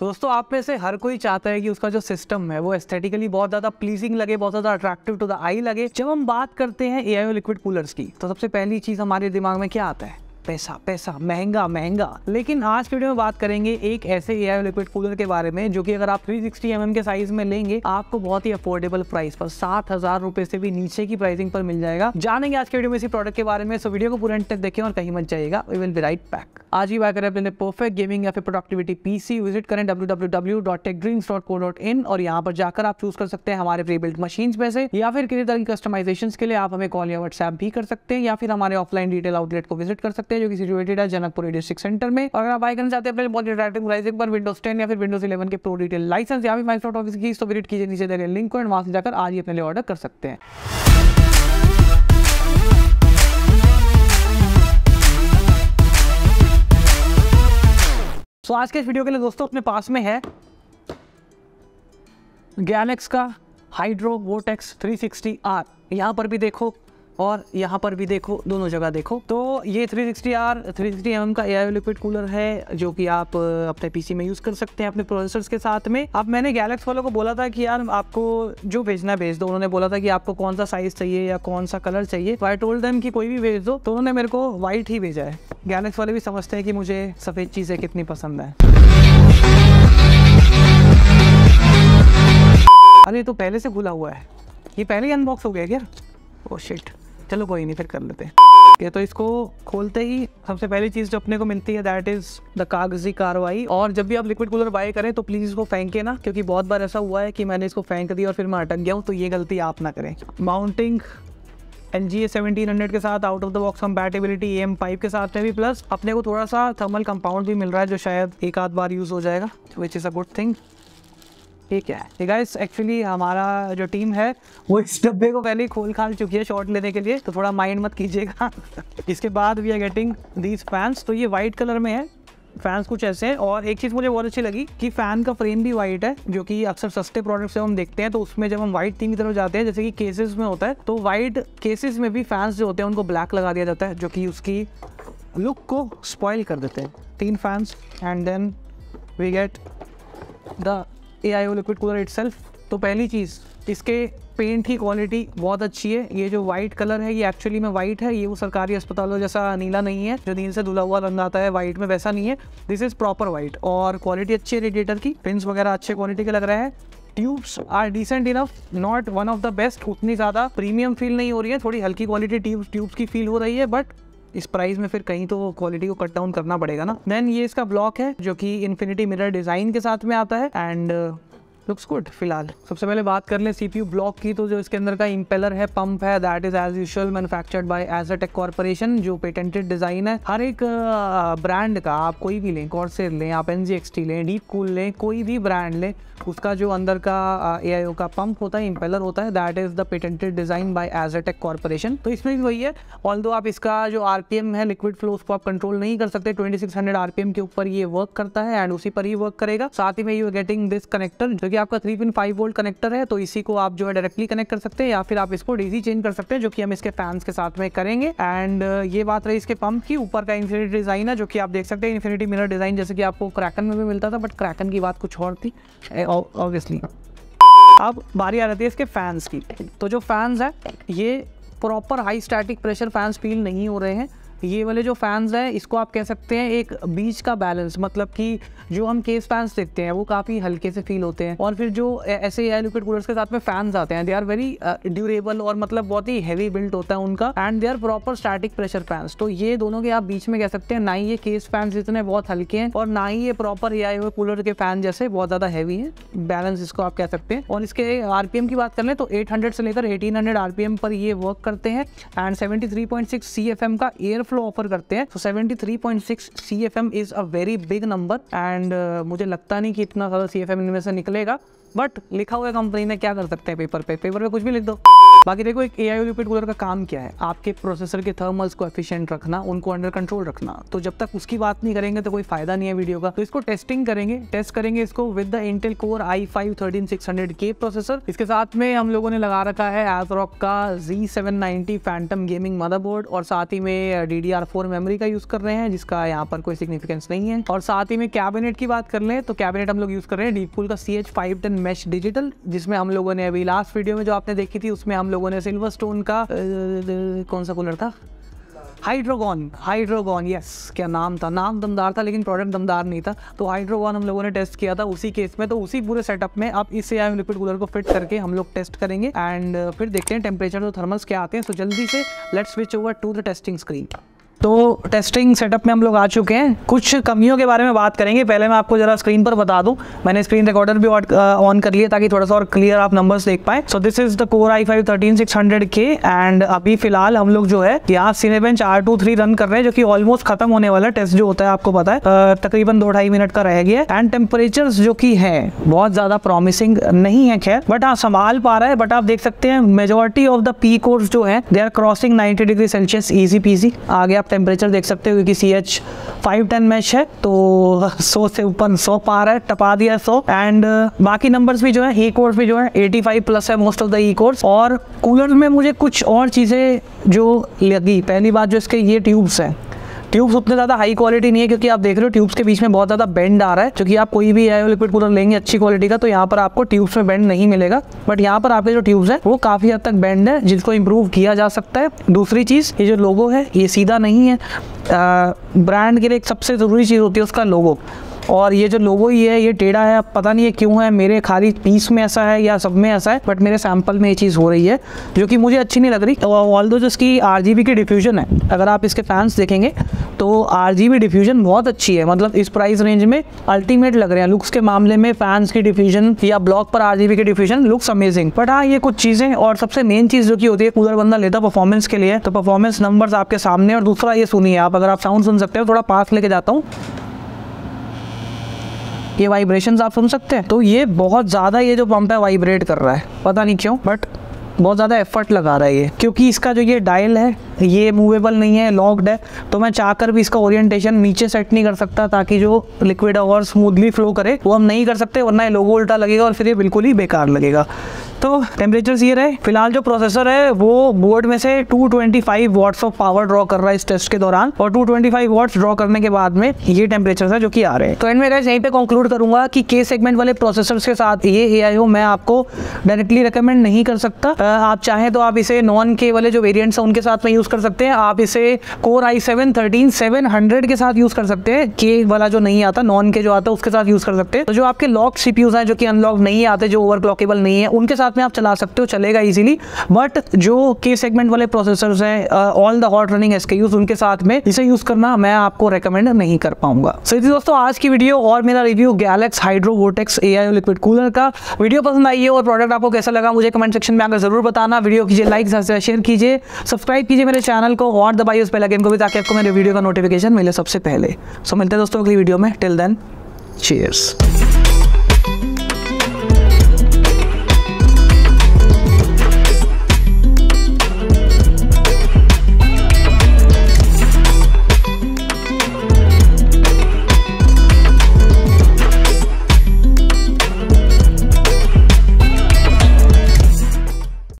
तो दोस्तों आप में से हर कोई चाहता है कि उसका जो सिस्टम है वो एस्थेटिकली बहुत ज़्यादा प्लीजिंग लगे बहुत ज़्यादा अट्रैक्टिव टू द आई लगे जब हम बात करते हैं ए लिक्विड कूलर्स की तो सबसे पहली चीज़ हमारे दिमाग में क्या आता है पैसा पैसा महंगा महंगा लेकिन आज के वीडियो में बात करेंगे एक ऐसे एयर लिक्विड कूलर के बारे में जो कि अगर आप 360 सिक्सटी mm के साइज में लेंगे आपको बहुत ही अफोर्डेबल प्राइस पर सात हजार रुपए से भी नीचे की प्राइसिंग पर मिल जाएगा जानेंगे आज के वीडियो में इसी प्रोडक्ट के बारे में सो वीडियो को पूरा तक देखें और कहीं मत जाएगा we will be right back आज ही बात करें अपने परफेक्ट गेमिंग या फिर प्रोडक्टिविटी पीसी विजिट करें डब्ल्यू और यहाँ पर जाकर आप चूज कर सकते हैं हमारे प्रीबिल्ड मशीन में से या फिर किसी तरह की कस्टमाइजेशन के लिए आप हमें कॉल या व्हाट्सएप भी कर सकते हैं या फिर हमारे ऑफलाइन डिटेल आउटलेट को विजिट कर सकते हैं है जो कि सिचुएटेड है जनकपुर डिस्ट्रिक्ट सेंटर में और अगर आप बाय करना चाहते हैं अपने बहुत डायरेक्टिंग प्राइस एक बार विंडोज टेन या फिर विंडोज इलेवन के प्रो डिटेल लाइसेंस या फिर माइक्रोट ऑफिस की तो विजिट कीजिए नीचे देखिए लिंक को एंड वहाँ से जाकर आज ही अपने लिए ऑर्डर कर सकते हैं तो आज के इस वीडियो के लिए दोस्तों अपने पास में है गैलेक्स का हाइड्रो वोटेक्स 360 आर यहाँ पर भी देखो और यहाँ पर भी देखो दोनों जगह देखो तो ये 360R sixty are three M का ए लिक्विड कूलर है जो कि आप अपने पीसी में यूज़ कर सकते हैं अपने प्रोसेसर्स के साथ में अब मैंने गैलेक्स वालों को बोला था कि यार आपको जो भेजना है भेज दो उन्होंने बोला था कि आपको कौन सा साइज़ चाहिए या कौन सा कलर चाहिए वाई टोल टोल्ड देम कि कोई भी भेज दो तो उन्होंने मेरे को वाइट ही भेजा है गैलेक्स वाले भी समझते हैं कि मुझे सफ़ेद चीज़ें कितनी पसंद है अरे तो पहले से खुला हुआ है ये पहले ही अनबॉक्स हो गया क्या ओ oh, शिट चलो कोई नहीं फिर कर लेते हैं तो इसको खोलते ही सबसे पहली चीज़ जो अपने को मिलती है दैट इज़ द कागजी कार्रवाई और जब भी आप लिक्विड कूलर बाय करें तो प्लीज़ इसको फेंके ना क्योंकि बहुत बार ऐसा हुआ है कि मैंने इसको फेंक दिया और फिर मैं अटक गया हूँ तो ये गलती आप ना करें mounting N G A hundred के साथ out of the box compatibility M five के साथ में भी प्लस अपने को थोड़ा सा थर्मल कंपाउंड भी मिल रहा है जो शायद एक आध बार यूज़ हो जाएगा which is a good thing ठीक है गाइस एक्चुअली हमारा जो टीम है वो इस डब्बे को पहले ही खोल खाल चुकी है शॉर्ट लेने के लिए तो थोड़ा माइंड मत कीजिएगा इसके बाद we are getting these fans तो ये वाइट कलर में है फैंस कुछ ऐसे हैं और एक चीज़ मुझे बहुत अच्छी लगी कि फ़ैन का फ्रेम भी वाइट है जो कि अक्सर सस्ते प्रोडक्ट्स से हम देखते हैं तो उसमें जब हम वाइट थीम की तरफ जाते हैं जैसे कि केसेस में होता है तो वाइट केसेस में भी फैंस जो होते हैं उनको ब्लैक लगा दिया जाता है जो कि उसकी लुक को स्पॉयल कर देते हैं तीन fans and then we get the A I O liquid cooler it तो पहली चीज़ इसके पेंट की क्वालिटी बहुत अच्छी है ये जो वाइट कलर है ये एक्चुअली में वाइट है ये वो सरकारी अस्पतालों जैसा नीला नहीं है जो नील से धुला हुआ रंग आता है वाइट में वैसा नहीं है दिस इज़ प्रॉपर वाइट और क्वालिटी अच्छी है रेडिएटर की पिंस वगैरह अच्छे क्वालिटी के लग रहे हैं tubes are decent enough not one of the best उतनी ज़्यादा प्रीमियम फील नहीं हो रही है थोड़ी हल्की क्वालिटी ट्यूब ट्यूब्स की फील हो रही है बट इस प्राइस में फिर कहीं तो क्वालिटी को कट डाउन करना पड़ेगा ना देन ये इसका ब्लॉक है जो कि इन्फिनिटी मिरर डिज़ाइन के साथ में आता है एंड लुक्स गुड फिलहाल सबसे पहले बात कर लें सीपीयू ब्लॉक की तो जो इसके अंदर का इम्पेलर है पंप है that is as usual manufactured by Asetek Corporation जो पेटेंटेड डिजाइन है हर एक ब्रांड का आप कोई भी लें कॉर्सेर लें आप एन लें डीप कूल लें कोई भी ब्रांड लें उसका जो अंदर का ए का पंप होता है इम्पेलर होता है that is the patented design by Asetek Corporation तो इसमें भी वही है ऑल आप इसका जो आर है लिक्विड फ्लो उसको आप कंट्रोल नहीं कर सकते ट्वेंटी सिक्स के ऊपर ये वर्क करता है एंड उसी पर ही वर्क करेगा साथ ही में यू गेटिंग दिस कनेक्टर जो कि आपका three pin five volt connector है तो इसी को आप जो है डायरेक्टली कनेक्ट कर सकते हैं या फिर आप इसको डीसी चेंज कर सकते हैं जो कि हम इसके फैंस के साथ में करेंगे एंड uh, ये बात रही इसके पंप की ऊपर का इन्फिनिटी डिज़ाइन है जो कि आप देख सकते हैं इन्फिनिटी मिरर डिज़ाइन जैसे कि आपको क्रैकन में भी मिलता था बट क्रैकन की बात कुछ और थी ऑब्वियसली अब बारी आ रही है इसके फैंस की तो जो फैंस है ये proper high static pressure fans feel नहीं हो रहे हैं ये वाले जो फैंस हैं इसको आप कह सकते हैं एक बीच का बैलेंस मतलब कि जो हम केस फैंस देखते हैं वो काफ़ी हल्के से फील होते हैं और फिर जो ऐसे एयर लिक्विड कूलर्स के साथ में फैंस आते हैं दे आर वेरी ड्यूरेबल और मतलब बहुत ही हैवी बिल्ट होता है उनका and they are proper static pressure fans तो ये दोनों के आप बीच में कह सकते हैं ना ही ये केस फैंस इतने बहुत हल्के हैं और ना ही ये प्रॉपर ए आई कूलर के फैन जैसे बहुत ज़्यादा हैवी है बैलेंस इसको आप कह सकते हैं और इसके आरपीएम की बात कर लें तो एट से लेकर एटीन आरपीएम पर ये वर्क करते हैं एंड सेवेंटी थ्री का एयर फ्लो ऑफर करते हैं seventy three point six C F M is a very big number and मुझे लगता नहीं कि इतना ज़्यादा सी एफ एम इनमें से निकलेगा बट लिखा हुआ कंपनी ने क्या कर सकते हैं पेपर पे पेपर पे कुछ भी लिख दो बाकी देखो एक ए आई लिक्विड कूलर का काम क्या है आपके प्रोसेसर के थर्मल्स को एफिशिएंट रखना उनको अंडर कंट्रोल रखना तो जब तक उसकी बात नहीं करेंगे तो कोई फायदा नहीं है वीडियो का तो इसको टेस्टिंग करेंगे टेस्ट करेंगे इसको with the Intel Core i five thirteen six hundred के प्रोसेसर इसके साथ में हम लोगों ने लगा रखा है एजरॉक का G seven ninety Phantom gaming motherboard और साथ ही में D D R four memory का यूज कर रहे हैं जिसका यहाँ पर कोई सिग्निफिकेंस नहीं है और साथ ही में कैबिनेट की बात कर लें तो कैबिनेट हम लोग यूज कर रहे हैं डीपुल का C H five ten mesh digital जिसमें हम लोगों ने अभी लास्ट वीडियो में जो आपने देखी थी उसमें हम लोगों ने सिल्वर स्टोन का कौन सा कूलर था हाइड्रोगॉन हाइड्रोगॉन यस क्या नाम था नाम दमदार था लेकिन प्रोडक्ट दमदार नहीं था तो हाइड्रोगॉन हम लोगों ने टेस्ट किया था उसी केस में तो उसी पूरे सेटअप में आप इस एआई लिक्विड कूलर को फिट करके हम लोग टेस्ट करेंगे एंड फिर देखते हैं टेम्परेचर तो थर्मल्स क्या आते हैं तो जल्दी से let's switch over to the testing screen तो टेस्टिंग सेटअप में हम लोग आ चुके हैं कुछ कमियों के बारे में बात करेंगे पहले मैं आपको ज़रा स्क्रीन पर बता दूं मैंने स्क्रीन रिकॉर्डर भी ऑन uh, कर लिया ताकि थोड़ा सा और क्लियर आप नंबर्स देख पाए so this is the Core i five thirteen six hundred के एंड अभी फिलहाल हम लोग जो है यहाँ Cinebench R two three run कर रहे हैं जो की ऑलमोस्ट खत्म होने वाला टेस्ट जो होता है आपको पता है uh, तकरीबन दो ढाई मिनट का रह गया एंड टेम्परेचर जो की है बहुत ज़्यादा प्रॉमिसिंग नहीं है खैर बट हाँ संभाल पा रहा है बट आप देख सकते हैं majority of the P cores जो है they are crossing ninety degree Celsius इजी पीजी आगे आप टेम्परेचर देख सकते हो क्योंकि C H five ten mesh है तो सौ से ऊपर सौ पार है टपा दिया सौ एंड uh, बाकी नंबर्स भी जो है ई कोर्स भी जो है एटी फाइव प्लस है most of the E cores और कूलर में मुझे कुछ और चीज़ें जो लगी पहली बात जो इसके ये ट्यूब्स हैं ट्यूब्स उतने ज़्यादा हाई क्वालिटी नहीं है क्योंकि आप देख रहे हो ट्यूब्स के बीच में बहुत ज़्यादा बेंड आ रहा है क्योंकि आप कोई भी है लिक्विड कूलर लेंगे अच्छी क्वालिटी का तो यहाँ पर आपको ट्यूब्स में बेंड नहीं मिलेगा बट यहाँ पर आपके जो ट्यूब्स है वो काफ़ी हद तक बेंड है जिसको इम्प्रूव किया जा सकता है दूसरी चीज़ ये जो लोगो है ये सीधा नहीं है ब्रांड के लिए एक सबसे ज़रूरी चीज़ होती है उसका लोगो और ये जो लोगो ही है ये टेढ़ा है पता नहीं है क्यों है मेरे खाली पीस में ऐसा है या सब में ऐसा है बट मेरे सैम्पल में ये चीज़ हो रही है जो कि मुझे अच्छी नहीं लग रही ऑल दो जिसकी आर की डिफ्यूजन है अगर आप इसके फैंस देखेंगे तो आर डिफ्यूजन बहुत अच्छी है मतलब इस प्राइस रेंज में अल्टीमेट लग रहे हैं लुक्स के मामले में फैंस की डिफ्यूजन या ब्लॉक पर आर की डिफ्यूजन लुक्स अमेजिंग बट हाँ ये कुछ चीज़ें और सबसे मेन चीज़ जो कि होती है कूलर बंदा लेता परफॉर्मेंस के लिए तो परफॉर्मेंस नंबर्स आपके सामने और दूसरा ये सुनिए आप अगर आप साउंड सुन सकते हो थोड़ा पास लेके जाता हूँ ये वाइब्रेशन आप सुन सकते हैं तो ये बहुत ज़्यादा ये जो पंप है वाइब्रेट कर रहा है पता नहीं क्यों बट बहुत ज़्यादा एफर्ट लगा रहा है ये क्योंकि इसका जो ये डायल है ये मूवेबल नहीं है लॉक्ड है तो मैं चाहकर भी इसका ओरिएंटेशन नीचे सेट नहीं कर सकता ताकि जो लिक्विड और स्मूथली फ्लो करे वो हम नहीं कर सकते वरना ये लोगो उल्टा लगेगा और फिर ये बिल्कुल ही बेकार लगेगा तो टेम्परेचर्स ये रहे फिलहाल जो प्रोसेसर है वो बोर्ड में से 225 twenty watts of power draw कर रहा है इस टेस्ट के दौरान और 225 ट्वेंटी वाट्स ड्रॉ करने के बाद में ये टेम्परेचर है जो कि आ रहे हैं तो एंड में यहीं पे कंक्लूड करूंगा कि के सेगमेंट वाले प्रोसेसर के साथ ये ए आई मैं आपको डायरेक्टली रिकमेंड नहीं कर सकता आप चाहें तो आप इसे नॉन के वाले जो वेरियंट है उनके साथ में यूज़ कर सकते हैं आप इसे Core i seven thirteen seven hundred के साथ यूज़ कर सकते हैं के वाला जो नहीं आता नॉन के जो आता है उसके साथ यूज़ कर सकते हैं तो जो आपके लॉक सीपीयूज हैं जो कि अनलॉक नहीं आते जो ओवर क्लॉकेबल नहीं है उनके साथ साथ में आप चला सकते हो चलेगा इजीली बट जो के सेगमेंट वाले प्रोसेसर हैं ऑल द हॉट रनिंग एस उनके साथ में इसे यूज करना मैं आपको रेकमेंड नहीं कर पाऊंगा सो so, दोस्तों आज की वीडियो और मेरा review Galax Hydro Vortex A liquid cooler का वीडियो पसंद आई है और प्रोडक्ट आपको कैसा लगा मुझे कमेंट सेक्शन में आकर जरूर बताना वीडियो कीजिए लाइक शेयर कीजिए सब्सक्राइब कीजिए मेरे चैनल को और दबाइए उस पर लगे भी ताकि आपको मेरे वीडियो का नोटिफिकेशन मिले सबसे पहले सो so, मिलते हैं दोस्तों अगली वीडियो में टिल देन चीयर्स